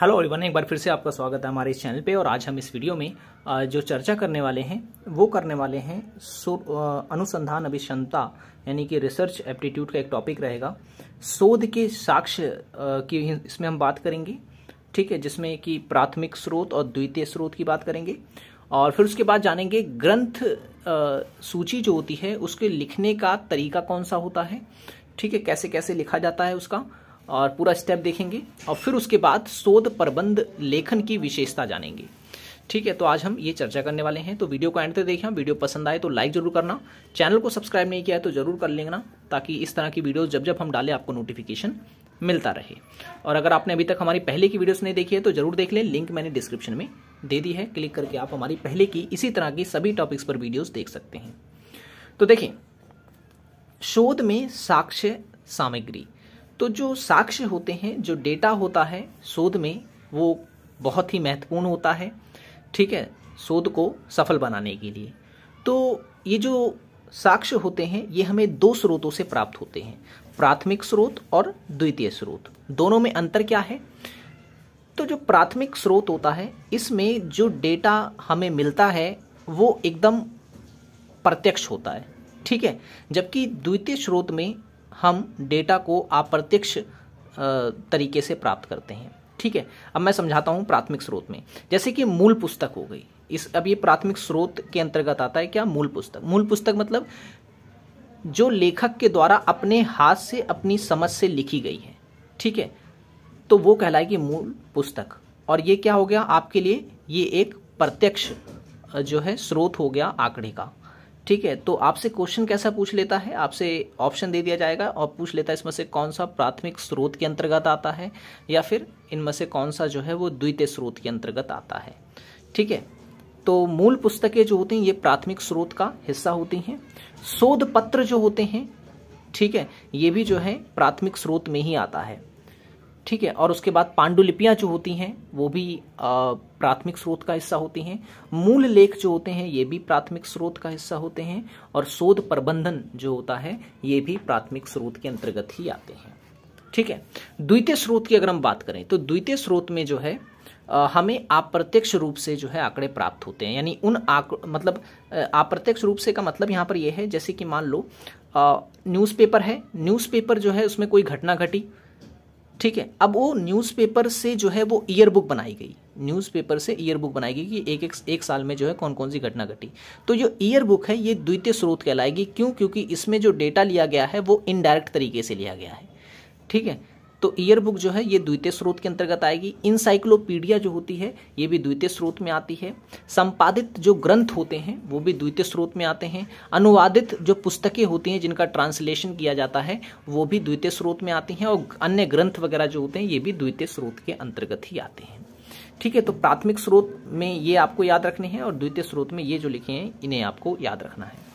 hello everyone एक बार फिर से आपका स्वागत है हमारे इस चैनल पे और आज हम इस वीडियो में जो चर्चा करने वाले हैं वो करने वाले हैं अनुसंधान अभिक्षमता यानी कि रिसर्च एप्टीट्यूड का एक टॉपिक रहेगा शोध के साक्ष्य की इसमें हम बात करेंगे ठीक है जिसमें कि प्राथमिक स्रोत और द्वितीय स्रोत की बात करेंगे और फिर उसके बाद जानेंगे ग्रंथ सूची जो होती है उसके लिखने का तरीका कौन सा होता है ठीक है कैसे कैसे लिखा जाता है उसका और पूरा स्टेप देखेंगे और फिर उसके बाद शोध प्रबंध लेखन की विशेषता जानेंगे ठीक है तो आज हम ये चर्चा करने वाले हैं तो वीडियो को एंड तक देखें वीडियो पसंद आए तो लाइक जरूर करना चैनल को सब्सक्राइब नहीं किया है तो जरूर कर लेना ताकि इस तरह की वीडियो जब जब हम डालें आपको नोटिफिकेशन मिलता रहे और अगर आपने अभी तक हमारी पहले की वीडियोस नहीं देखी है तो जरूर देख लें लिंक मैंने डिस्क्रिप्शन में दे दी है क्लिक करके आप हमारी पहले की इसी तरह की सभी टॉपिक्स पर वीडियोस देख सकते हैं तो देखें शोध में साक्ष्य सामग्री तो जो साक्ष्य होते हैं जो डेटा होता है शोध में वो बहुत ही महत्वपूर्ण होता है ठीक है शोध को सफल बनाने के लिए तो ये जो साक्ष्य होते हैं ये हमें दो स्रोतों से प्राप्त होते हैं प्राथमिक स्रोत और द्वितीय स्रोत दोनों में अंतर क्या है तो जो प्राथमिक स्रोत होता है इसमें जो डेटा हमें मिलता है वो एकदम प्रत्यक्ष होता है ठीक है जबकि द्वितीय स्रोत में हम डेटा को अप्रत्यक्ष तरीके से प्राप्त करते हैं ठीक है अब मैं समझाता हूँ प्राथमिक स्रोत में जैसे कि मूल पुस्तक हो गई इस अब ये प्राथमिक स्रोत के अंतर्गत आता है क्या मूल पुस्तक मूल पुस्तक मतलब जो लेखक के द्वारा अपने हाथ से अपनी समझ से लिखी गई है ठीक है तो वो कहलाएगी मूल पुस्तक और ये क्या हो गया आपके लिए ये एक प्रत्यक्ष जो है स्रोत हो गया आंकड़े का ठीक है तो आपसे क्वेश्चन कैसा पूछ लेता है आपसे ऑप्शन दे दिया जाएगा और पूछ लेता है इसमें से कौन सा प्राथमिक स्रोत के अंतर्गत आता है या फिर इनमें से कौन सा जो है वो द्वितीय स्रोत के अंतर्गत आता है ठीक है तो मूल पुस्तकें जो होती हैं ये प्राथमिक स्रोत का हिस्सा होती हैं शोध पत्र जो होते हैं ठीक है ये भी जो है प्राथमिक स्रोत में ही आता है ठीक है और उसके बाद पांडुलिपियां जो होती हैं वो भी प्राथमिक स्रोत का हिस्सा होती हैं मूल लेख जो होते हैं ये भी प्राथमिक स्रोत का हिस्सा होते हैं और शोध प्रबंधन जो होता है ये भी प्राथमिक स्रोत के अंतर्गत ही आते हैं ठीक है द्वितीय स्रोत की अगर हम बात करें तो द्वितीय स्रोत में जो है हमें अप्रत्यक्ष रूप से जो है आंकड़े प्राप्त होते हैं यानी उन मतलब अप्रत्यक्ष रूप से का मतलब यहाँ पर यह है जैसे कि मान लो न्यूज़पेपर है न्यूज़पेपर जो है उसमें कोई घटना घटी ठीक है अब वो न्यूज़पेपर से जो है वो ईयर बुक बनाई गई न्यूज़पेपर से ईयर बुक बनाई गई कि एक एक एक साल में जो है कौन कौन सी घटना घटी तो जो ईयर बुक है ये द्वितीय स्रोत कहलाएगी क्यों क्योंकि इसमें जो डेटा लिया गया है वो इनडायरेक्ट तरीके से लिया गया है ठीक है तो ईयर बुक जो है ये द्वितीय स्रोत के अंतर्गत आएगी इंसाइक्लोपीडिया जो होती है ये भी द्वितीय स्रोत में आती है संपादित जो ग्रंथ होते हैं वो भी द्वितीय स्रोत में आते हैं अनुवादित जो पुस्तकें होती हैं जिनका ट्रांसलेशन किया जाता है वो भी द्वितीय स्रोत में आती हैं और अन्य ग्रंथ वगैरह जो होते हैं ये भी द्वितीय स्रोत के अंतर्गत ही आते हैं ठीक है तो प्राथमिक स्रोत में ये आपको याद रखने हैं और द्वितीय स्रोत में ये जो लिखे हैं इन्हें आपको याद रखना है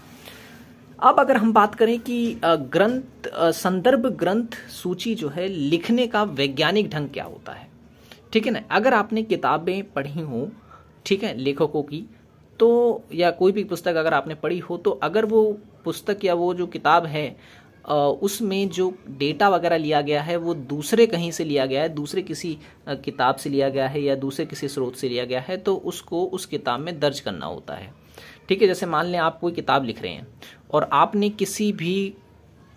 अब अगर हम बात करें कि ग्रंथ संदर्भ ग्रंथ सूची जो है लिखने का वैज्ञानिक ढंग क्या होता है ठीक है ना अगर आपने किताबें पढ़ी हो ठीक है लेखकों की तो या कोई भी पुस्तक अगर आपने पढ़ी हो तो अगर वो पुस्तक या वो जो किताब है उसमें जो डेटा वगैरह लिया गया है वो दूसरे कहीं से लिया गया है दूसरे किसी किताब से लिया गया है या दूसरे किसी स्रोत से लिया गया है तो उसको उस किताब में दर्ज करना होता है ठीक है जैसे मान लें आप कोई किताब लिख रहे हैं और आपने किसी भी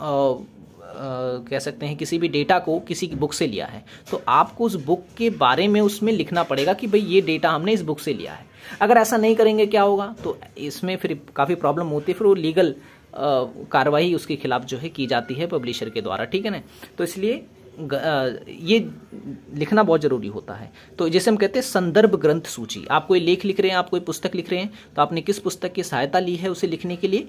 आ, आ, कह सकते हैं किसी भी डेटा को किसी की बुक से लिया है तो आपको उस बुक के बारे में उसमें लिखना पड़ेगा कि भाई ये डेटा हमने इस बुक से लिया है अगर ऐसा नहीं करेंगे क्या होगा तो इसमें फिर काफ़ी प्रॉब्लम होती है फिर वो लीगल कार्रवाई उसके खिलाफ जो है की जाती है पब्लिशर के द्वारा ठीक है ना तो इसलिए ये लिखना बहुत ज़रूरी होता है तो जैसे हम कहते हैं संदर्भ ग्रंथ सूची आप कोई लेख लिख रहे हैं आप कोई पुस्तक लिख रहे हैं तो आपने किस पुस्तक की सहायता ली है उसे लिखने के लिए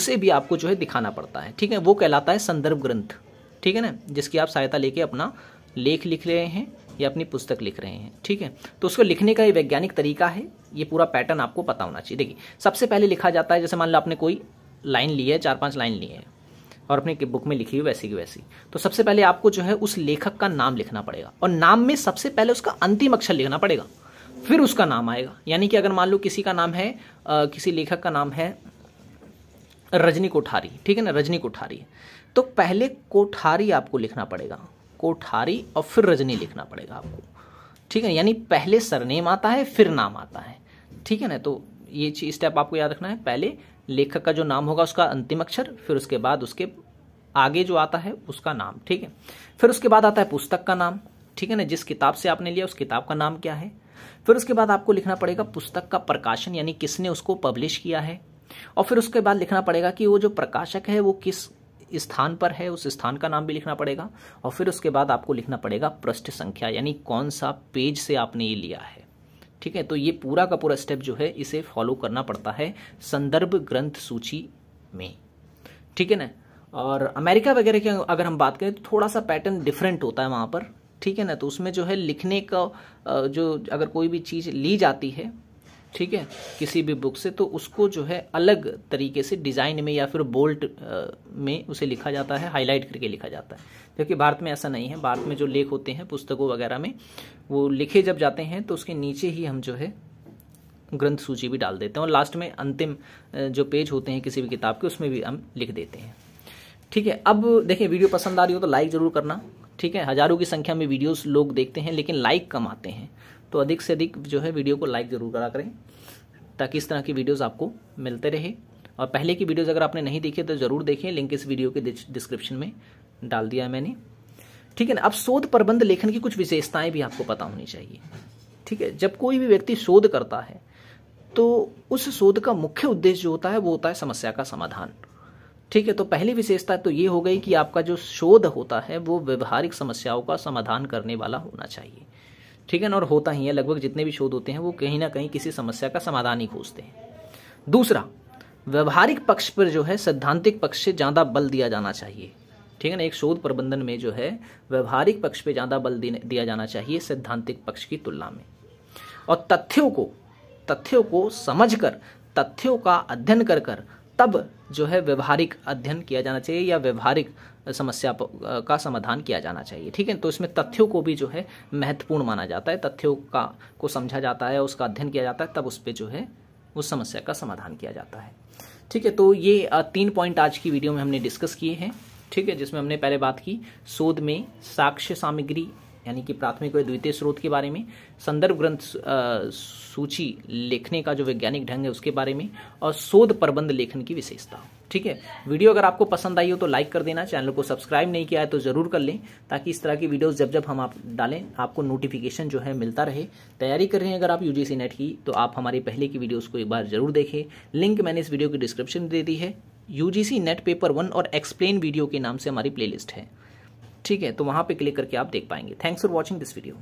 उसे भी आपको जो है दिखाना पड़ता है ठीक है वो कहलाता है संदर्भ ग्रंथ ठीक है ना जिसकी आप सहायता लेके अपना लेख लिख रहे हैं या अपनी पुस्तक लिख रहे हैं ठीक है तो उसको लिखने का ये वैज्ञानिक तरीका है ये पूरा पैटर्न आपको पता होना चाहिए देखिए सबसे पहले लिखा जाता है जैसे मान लो आपने कोई लाइन ली है चार पांच लाइन ली है और अपनी बुक में लिखी हुई वैसी की वैसी तो सबसे पहले आपको जो है उस लेखक का नाम लिखना पड़ेगा और नाम में सबसे पहले उसका अंतिम अक्षर लिखना पड़ेगा फिर उसका नाम आएगा यानी कि अगर मान लो किसी का नाम है आ, किसी लेखक का नाम है रजनी कोठारी ठीक है ना रजनी कोठारी तो पहले कोठारी आपको लिखना पड़ेगा कोठारी और फिर रजनी लिखना पड़ेगा आपको ठीक है यानी पहले सरनेम आता है फिर नाम आता है ठीक है ना तो ये स्टेप आपको याद रखना है पहले लेखक का जो नाम होगा उसका अंतिम अक्षर फिर उसके बाद उसके आगे जो आता है उसका नाम ठीक है फिर उसके बाद आता है पुस्तक का नाम ठीक है ना जिस किताब से आपने लिया उस किताब का नाम क्या है फिर उसके बाद आपको लिखना पड़ेगा पुस्तक का प्रकाशन यानी किसने उसको पब्लिश किया है और फिर उसके बाद लिखना पड़ेगा कि वो जो प्रकाशक है वो किस स्थान पर है उस स्थान का नाम भी लिखना पड़ेगा और फिर उसके बाद आपको लिखना पड़ेगा पृष्ठ संख्या यानी कौन सा पेज से आपने ये लिया है ठीक है तो ये पूरा का पूरा स्टेप जो है इसे फॉलो करना पड़ता है संदर्भ ग्रंथ सूची में ठीक है ना और अमेरिका वगैरह की अगर हम बात करें तो थोड़ा सा पैटर्न डिफरेंट होता है वहाँ पर ठीक है ना तो उसमें जो है लिखने का जो अगर कोई भी चीज़ ली जाती है ठीक है किसी भी बुक से तो उसको जो है अलग तरीके से डिज़ाइन में या फिर बोल्ट में उसे लिखा जाता है हाईलाइट करके लिखा जाता है जबकि भारत में ऐसा नहीं है भारत में जो लेख होते हैं पुस्तकों वगैरह में वो लिखे जब जाते हैं तो उसके नीचे ही हम जो है ग्रंथ सूची भी डाल देते हैं और लास्ट में अंतिम जो पेज होते हैं किसी भी किताब के उसमें भी हम लिख देते हैं ठीक है अब देखिए वीडियो पसंद आ रही हो तो लाइक ज़रूर करना ठीक है हज़ारों की संख्या में वीडियोस लोग देखते हैं लेकिन लाइक कम आते हैं तो अधिक से अधिक जो है वीडियो को लाइक ज़रूर करा करें ताकि इस तरह की वीडियोज़ आपको मिलते रहे और पहले की वीडियोज़ अगर आपने नहीं देखी तो ज़रूर देखें लिंक इस वीडियो के डिस्क्रिप्शन में डाल दिया है मैंने ठीक है ना अब शोध प्रबंध लेखन की कुछ विशेषताएं भी आपको पता होनी चाहिए ठीक है जब कोई भी व्यक्ति शोध करता है तो उस शोध का मुख्य उद्देश्य जो होता है वो होता है समस्या का समाधान ठीक है तो पहली विशेषता तो ये हो गई कि आपका जो शोध होता है वो व्यवहारिक समस्याओं का समाधान करने वाला होना चाहिए ठीक है ना और होता ही है लगभग जितने भी शोध होते हैं वो कहीं ना कहीं किसी समस्या का समाधान ही खोजते हैं दूसरा व्यवहारिक पक्ष पर जो है सैद्धांतिक पक्ष से ज़्यादा बल दिया जाना चाहिए ठीक है ना एक शोध प्रबंधन में जो है व्यवहारिक पक्ष पे ज़्यादा बल दिया जाना चाहिए सैद्धांतिक पक्ष की तुलना में और तथ्यों को तथ्यों को समझकर तथ्यों का अध्ययन कर कर तब जो है व्यवहारिक अध्ययन किया जाना चाहिए या व्यवहारिक समस्या का समाधान किया जाना चाहिए ठीक है तो इसमें तथ्यों को भी जो है महत्वपूर्ण माना जाता है तथ्यों का को समझा जाता है उसका अध्ययन किया जाता है तब उस पर जो है उस समस्या का समाधान किया जाता है ठीक है तो ये तीन पॉइंट आज की वीडियो में हमने डिस्कस किए हैं ठीक है जिसमें हमने पहले बात की शोध में साक्ष्य सामग्री यानी कि प्राथमिक व द्वितीय स्रोत के बारे में संदर्भ ग्रंथ सूची लिखने का जो वैज्ञानिक ढंग है उसके बारे में और शोध प्रबंध लेखन की विशेषता ठीक है वीडियो अगर आपको पसंद आई हो तो लाइक कर देना चैनल को सब्सक्राइब नहीं किया है तो ज़रूर कर लें ताकि इस तरह की वीडियोस जब जब हम आप डालें आपको नोटिफिकेशन जो है मिलता रहे तैयारी कर रहे हैं अगर आप यूजीसी नेट की तो आप हमारे पहले की वीडियोस को एक बार जरूर देखें लिंक मैंने इस वीडियो की डिस्क्रिप्शन में दे दी है यूजीसी नेट पेपर वन और एक्सप्लेन वीडियो के नाम से हमारी प्ले है ठीक है तो वहाँ पर क्लिक करके आप देख पाएंगे thanks for watching this video